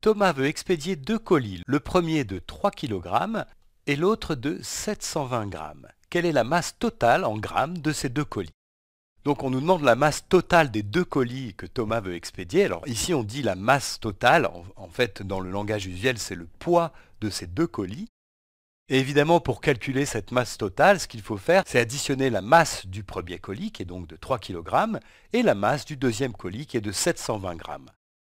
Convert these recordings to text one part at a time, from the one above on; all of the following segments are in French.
Thomas veut expédier deux colis, le premier de 3 kg et l'autre de 720 g. Quelle est la masse totale en grammes de ces deux colis donc on nous demande la masse totale des deux colis que Thomas veut expédier. Alors ici on dit la masse totale, en, fait dans le langage usuel c'est le poids de ces deux colis. Et évidemment pour calculer cette masse totale, ce qu'il faut faire c'est additionner la masse du premier colis qui est donc de 3 kg et la masse du deuxième colis qui est de 720 g.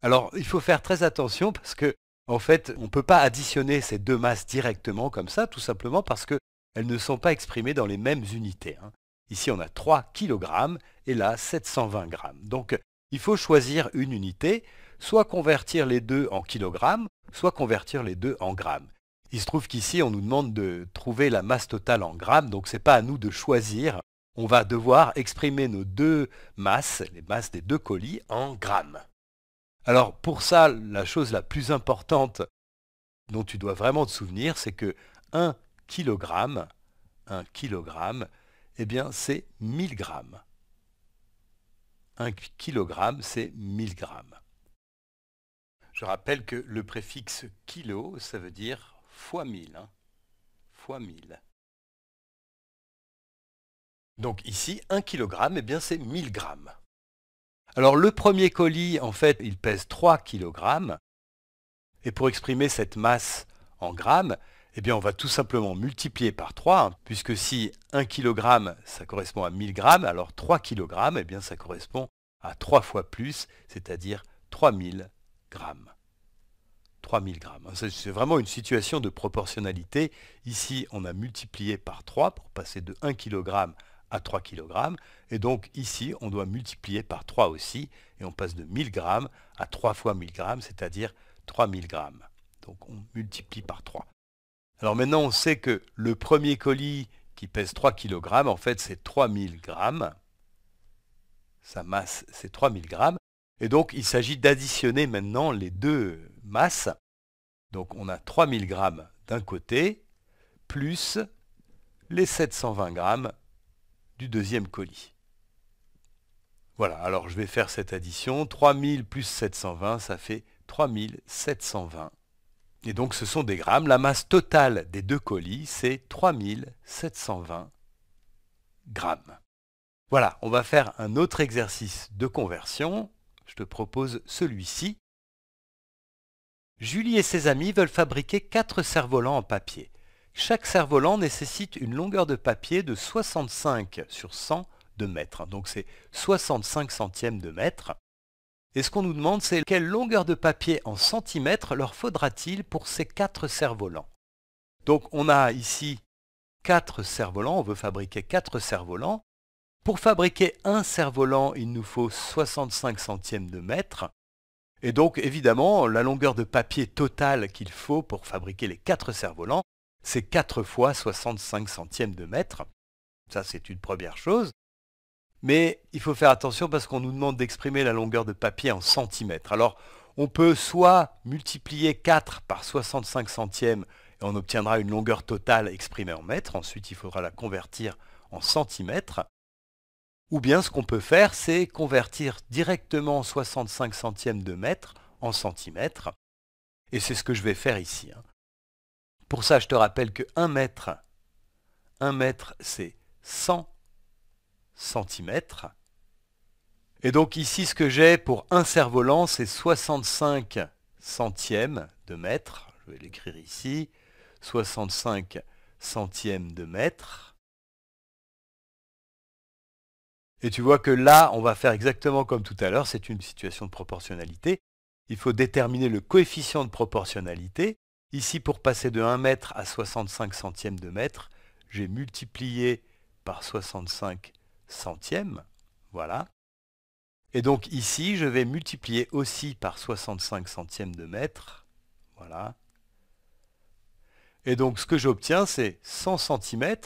Alors, il faut faire très attention parce que, en fait, on ne peut pas additionner ces deux masses directement comme ça, tout simplement parce qu'elles ne sont pas exprimées dans les mêmes unités. Hein. Ici, on a 3 kg et là, 720 g. Donc, il faut choisir une unité, soit convertir les deux en kilogrammes, soit convertir les deux en grammes. Il se trouve qu'ici, on nous demande de trouver la masse totale en grammes, donc ce n'est pas à nous de choisir. On va devoir exprimer nos deux masses, les masses des deux colis, en grammes. Alors pour ça, la chose la plus importante dont tu dois vraiment te souvenir, c'est que 1 kg, 1 kg, eh bien c'est 1000 grammes. 1 kg, c'est 1000 grammes. Je rappelle que le préfixe kilo, ça veut dire fois 1000. Hein. fois 1000. Donc ici, 1 kg, eh bien c'est 1000 grammes. Alors le premier colis, en fait, il pèse 3 kg. Et pour exprimer cette masse en grammes, eh on va tout simplement multiplier par 3, hein, puisque si 1 kg, ça correspond à 1000 g, alors 3 kg, eh ça correspond à 3 fois plus, c'est-à-dire 3000 g. 3000 grammes. Hein. C'est vraiment une situation de proportionnalité. Ici, on a multiplié par 3 pour passer de 1 kg à 3 kg. Et donc ici, on doit multiplier par 3 aussi, et on passe de 1000 g à 3 fois 1000 g, c'est-à-dire 3000 g. Donc on multiplie par 3. Alors maintenant, on sait que le premier colis qui pèse 3 kg, en fait, c'est 3000 g. Sa masse, c'est 3000 g. Et donc, il s'agit d'additionner maintenant les deux masses. Donc on a 3000 g d'un côté, plus les 720 g du deuxième colis. Voilà, alors je vais faire cette addition. 3000 plus 720, ça fait 3720. Et donc ce sont des grammes. La masse totale des deux colis, c'est 3720 grammes. Voilà, on va faire un autre exercice de conversion. Je te propose celui-ci. Julie et ses amis veulent fabriquer quatre cerfs-volants en papier. Chaque cerf-volant nécessite une longueur de papier de 65 sur 100 de mètre. Donc c'est 65 centièmes de mètre. Et ce qu'on nous demande, c'est quelle longueur de papier en centimètres leur faudra-t-il pour ces 4 cerfs-volants Donc on a ici 4 cerfs-volants, on veut fabriquer 4 cerfs-volants. Pour fabriquer un cerf-volant, il nous faut 65 centièmes de mètre. Et donc évidemment, la longueur de papier totale qu'il faut pour fabriquer les 4 cerfs-volants, c'est 4 fois 65 centièmes de mètre. Ça, c'est une première chose. Mais il faut faire attention parce qu'on nous demande d'exprimer la longueur de papier en centimètres. Alors, on peut soit multiplier 4 par 65 centièmes et on obtiendra une longueur totale exprimée en mètres. Ensuite, il faudra la convertir en centimètres. Ou bien ce qu'on peut faire, c'est convertir directement 65 centièmes de mètre en centimètres. Et c'est ce que je vais faire ici. Hein. Pour ça, je te rappelle que 1 mètre, 1 mètre, c'est 100 cm. Et donc ici, ce que j'ai pour un cerf-volant, c'est 65 centièmes de mètre. Je vais l'écrire ici. 65 centièmes de mètre. Et tu vois que là, on va faire exactement comme tout à l'heure, c'est une situation de proportionnalité. Il faut déterminer le coefficient de proportionnalité. Ici, pour passer de 1 mètre à 65 centièmes de mètre, j'ai multiplié par 65 centièmes. Voilà. Et donc ici, je vais multiplier aussi par 65 centièmes de mètre. Voilà. Et donc ce que j'obtiens, c'est 100 cm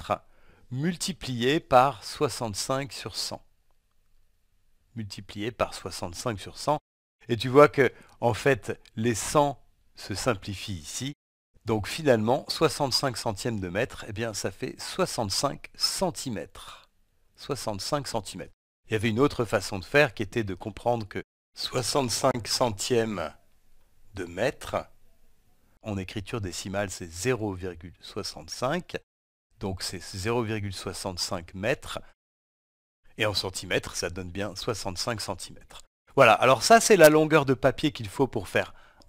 multiplié par 65 sur 100. Multiplié par 65 sur 100. Et tu vois que, en fait, les 100 se simplifie ici. Donc finalement, 65 centièmes de mètre, eh bien ça fait 65 cm. 65 Il y avait une autre façon de faire qui était de comprendre que 65 centièmes de mètre, en écriture décimale c'est 0,65, donc c'est 0,65 mètres, et en centimètres ça donne bien 65 cm. Voilà, alors ça c'est la longueur de papier qu'il faut pour faire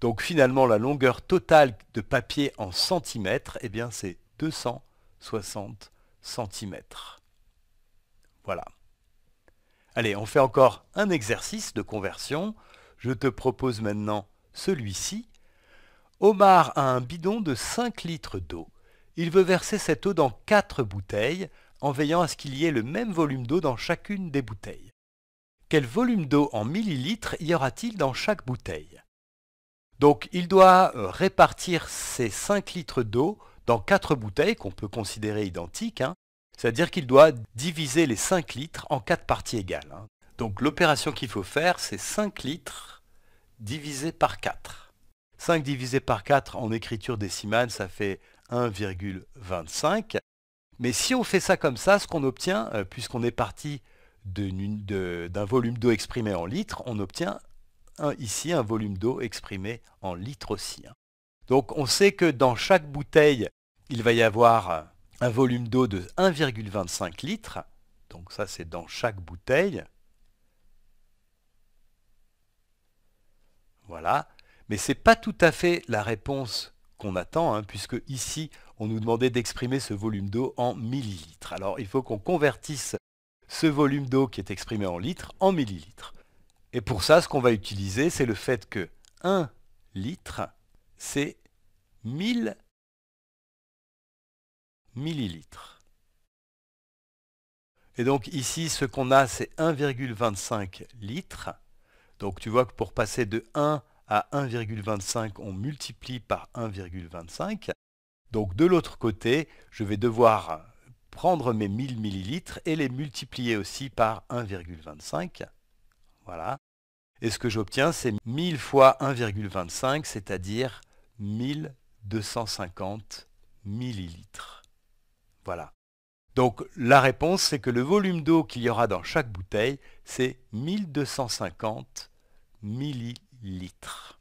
Donc finalement, la longueur totale de papier en centimètres, eh bien c'est 260 centimètres. Voilà. Allez, on fait encore un exercice de conversion. Je te propose maintenant celui-ci. Omar a un bidon de 5 litres d'eau. Il veut verser cette eau dans 4 bouteilles en veillant à ce qu'il y ait le même volume d'eau dans chacune des bouteilles. Quel volume d'eau en millilitres y aura-t-il dans chaque bouteille donc il doit euh, répartir ces 5 litres d'eau dans 4 bouteilles qu'on peut considérer identiques. Hein. C'est-à-dire qu'il doit diviser les 5 litres en 4 parties égales. Hein. Donc l'opération qu'il faut faire, c'est 5 litres divisé par 4. 5 divisé par 4 en écriture décimale, ça fait 1,25. Mais si on fait ça comme ça, ce qu'on obtient, euh, puisqu'on est parti d'un volume d'eau exprimé en litres, on obtient ici un volume d'eau exprimé en litres aussi. Donc on sait que dans chaque bouteille, il va y avoir un volume d'eau de 1,25 litres. Donc ça c'est dans chaque bouteille. Voilà. Mais ce n'est pas tout à fait la réponse qu'on attend, hein, puisque ici, on nous demandait d'exprimer ce volume d'eau en millilitres. Alors il faut qu'on convertisse ce volume d'eau qui est exprimé en litres en millilitres. Et pour ça, ce qu'on va utiliser, c'est le fait que 1 litre, c'est 1000 millilitres. Et donc ici, ce qu'on a, c'est 1,25 litres. Donc tu vois que pour passer de 1 à 1,25, on multiplie par 1,25. Donc de l'autre côté, je vais devoir prendre mes 1000 millilitres et les multiplier aussi par 1,25. Voilà. Et ce que j'obtiens, c'est 1000 fois 1,25, c'est-à-dire 1250 millilitres. Voilà. Donc la réponse, c'est que le volume d'eau qu'il y aura dans chaque bouteille, c'est 1250 millilitres.